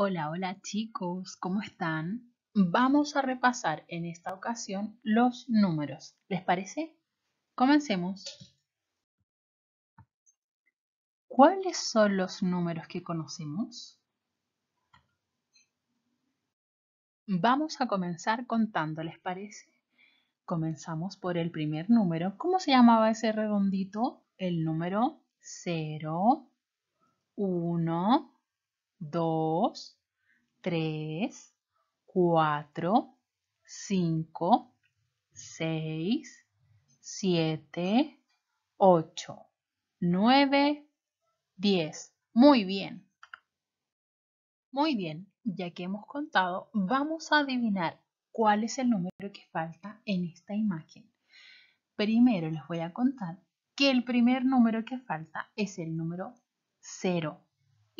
Hola, hola chicos, ¿cómo están? Vamos a repasar en esta ocasión los números. ¿Les parece? Comencemos. ¿Cuáles son los números que conocemos? Vamos a comenzar contando, ¿les parece? Comenzamos por el primer número. ¿Cómo se llamaba ese redondito? El número 0, 1, 2, 3, 4, 5, 6, 7, 8, 9, 10. Muy bien. Muy bien, ya que hemos contado, vamos a adivinar cuál es el número que falta en esta imagen. Primero les voy a contar que el primer número que falta es el número 0.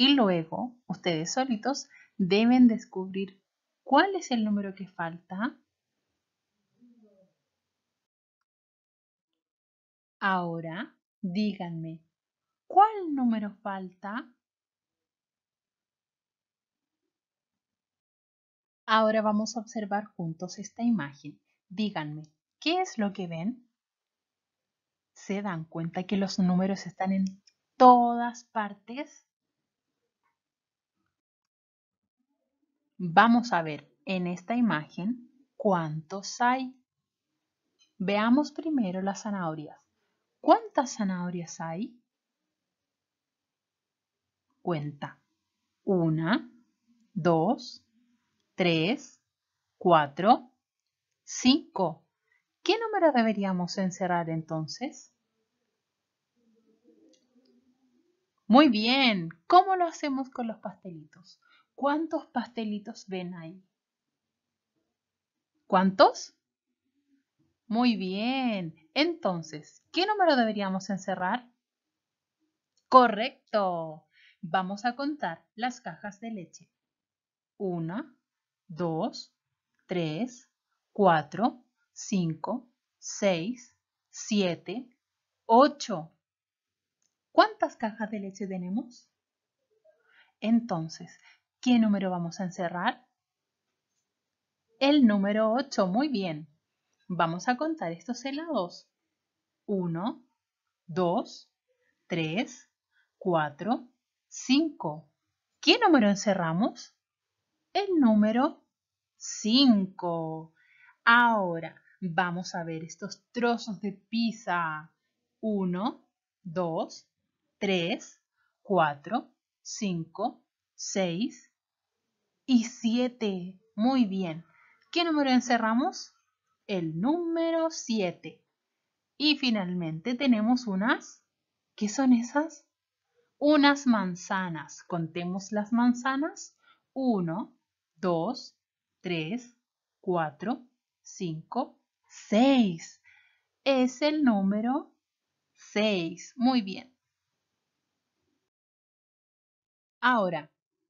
Y luego ustedes solitos deben descubrir cuál es el número que falta. Ahora díganme, ¿cuál número falta? Ahora vamos a observar juntos esta imagen. Díganme, ¿qué es lo que ven? ¿Se dan cuenta que los números están en todas partes? Vamos a ver en esta imagen cuántos hay. Veamos primero las zanahorias. ¿Cuántas zanahorias hay? Cuenta. Una, dos, tres, cuatro, cinco. ¿Qué número deberíamos encerrar entonces? Muy bien. ¿Cómo lo hacemos con los pastelitos? ¿Cuántos pastelitos ven ahí? ¿Cuántos? Muy bien. Entonces, ¿qué número deberíamos encerrar? Correcto. Vamos a contar las cajas de leche. Una, dos, tres, cuatro, cinco, seis, siete, ocho. ¿Cuántas cajas de leche tenemos? Entonces, ¿Qué número vamos a encerrar? El número 8, muy bien. Vamos a contar estos helados. 1, 2, 3, 4, 5. ¿Qué número encerramos? El número 5. Ahora vamos a ver estos trozos de pizza. 1, 2, 3, 4, 5, 6, y 7. Muy bien. ¿Qué número encerramos? El número 7. Y finalmente tenemos unas... ¿Qué son esas? Unas manzanas. Contemos las manzanas. 1, 2, 3, 4, 5, 6. Es el número 6. Muy bien. Ahora,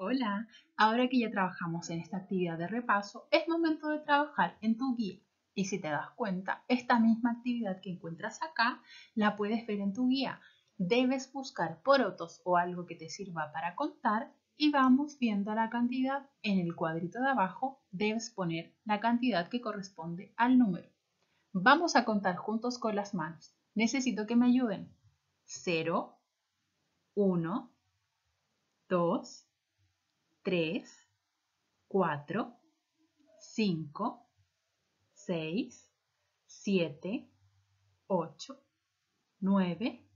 Hola, ahora que ya trabajamos en esta actividad de repaso, es momento de trabajar en tu guía. Y si te das cuenta, esta misma actividad que encuentras acá la puedes ver en tu guía. Debes buscar porotos o algo que te sirva para contar y vamos viendo la cantidad. En el cuadrito de abajo debes poner la cantidad que corresponde al número. Vamos a contar juntos con las manos. Necesito que me ayuden. 0, 1, 2, 3, 4, 5, 6, 7, 8, 9,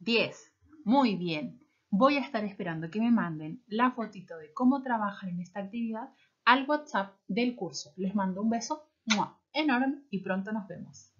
10. Muy bien. Voy a estar esperando que me manden la fotito de cómo trabajan en esta actividad al WhatsApp del curso. Les mando un beso enorme y pronto nos vemos.